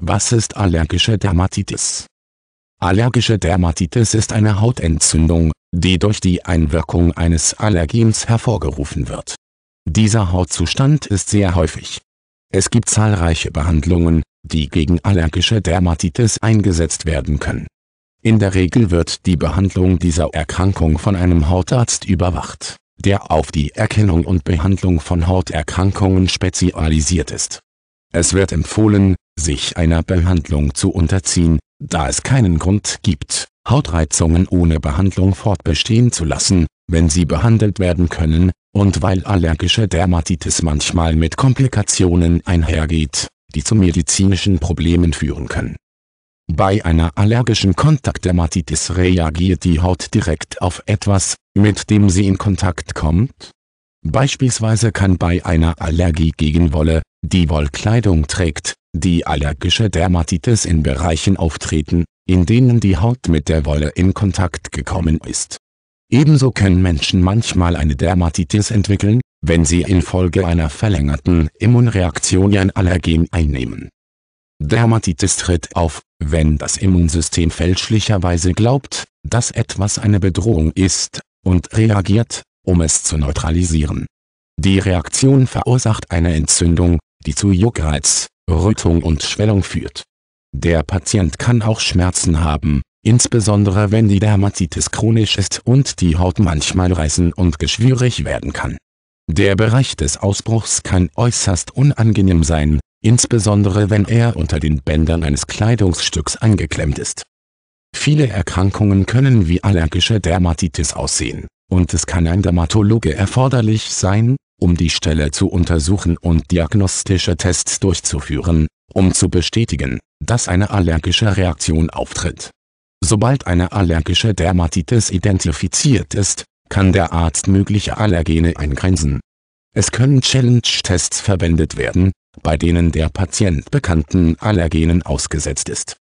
Was ist allergische Dermatitis? Allergische Dermatitis ist eine Hautentzündung, die durch die Einwirkung eines Allergens hervorgerufen wird. Dieser Hautzustand ist sehr häufig. Es gibt zahlreiche Behandlungen, die gegen allergische Dermatitis eingesetzt werden können. In der Regel wird die Behandlung dieser Erkrankung von einem Hautarzt überwacht, der auf die Erkennung und Behandlung von Hauterkrankungen spezialisiert ist. Es wird empfohlen, sich einer Behandlung zu unterziehen, da es keinen Grund gibt, Hautreizungen ohne Behandlung fortbestehen zu lassen, wenn sie behandelt werden können, und weil allergische Dermatitis manchmal mit Komplikationen einhergeht, die zu medizinischen Problemen führen können. Bei einer allergischen Kontaktdermatitis reagiert die Haut direkt auf etwas, mit dem sie in Kontakt kommt. Beispielsweise kann bei einer Allergie gegen Wolle, die Wollkleidung trägt, die allergische Dermatitis in Bereichen auftreten, in denen die Haut mit der Wolle in Kontakt gekommen ist. Ebenso können Menschen manchmal eine Dermatitis entwickeln, wenn sie infolge einer verlängerten Immunreaktion ein Allergen einnehmen. Dermatitis tritt auf, wenn das Immunsystem fälschlicherweise glaubt, dass etwas eine Bedrohung ist, und reagiert, um es zu neutralisieren. Die Reaktion verursacht eine Entzündung, die zu Juckreiz, Rötung und Schwellung führt. Der Patient kann auch Schmerzen haben, insbesondere wenn die Dermatitis chronisch ist und die Haut manchmal reißen und geschwürig werden kann. Der Bereich des Ausbruchs kann äußerst unangenehm sein, insbesondere wenn er unter den Bändern eines Kleidungsstücks angeklemmt ist. Viele Erkrankungen können wie allergische Dermatitis aussehen, und es kann ein Dermatologe erforderlich sein, um die Stelle zu untersuchen und diagnostische Tests durchzuführen, um zu bestätigen, dass eine allergische Reaktion auftritt. Sobald eine allergische Dermatitis identifiziert ist, kann der Arzt mögliche Allergene eingrenzen. Es können Challenge-Tests verwendet werden, bei denen der Patient bekannten Allergenen ausgesetzt ist.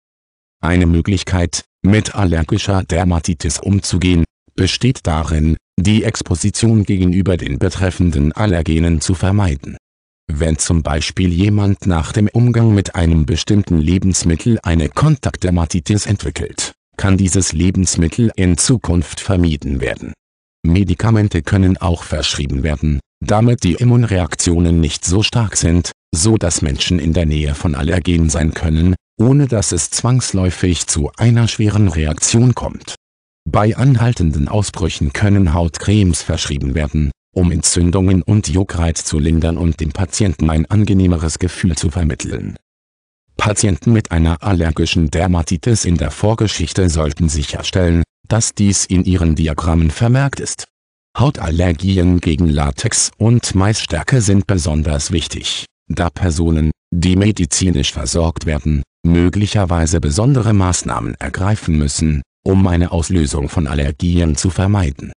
Eine Möglichkeit, mit allergischer Dermatitis umzugehen, besteht darin, die Exposition gegenüber den betreffenden Allergenen zu vermeiden. Wenn zum Beispiel jemand nach dem Umgang mit einem bestimmten Lebensmittel eine Kontaktdermatitis entwickelt, kann dieses Lebensmittel in Zukunft vermieden werden. Medikamente können auch verschrieben werden, damit die Immunreaktionen nicht so stark sind, so dass Menschen in der Nähe von Allergen sein können, ohne dass es zwangsläufig zu einer schweren Reaktion kommt bei anhaltenden Ausbrüchen können Hautcremes verschrieben werden, um Entzündungen und Juckreiz zu lindern und dem Patienten ein angenehmeres Gefühl zu vermitteln. Patienten mit einer allergischen Dermatitis in der Vorgeschichte sollten sicherstellen, dass dies in ihren Diagrammen vermerkt ist. Hautallergien gegen Latex und Maisstärke sind besonders wichtig, da Personen, die medizinisch versorgt werden, möglicherweise besondere Maßnahmen ergreifen müssen, um eine Auslösung von Allergien zu vermeiden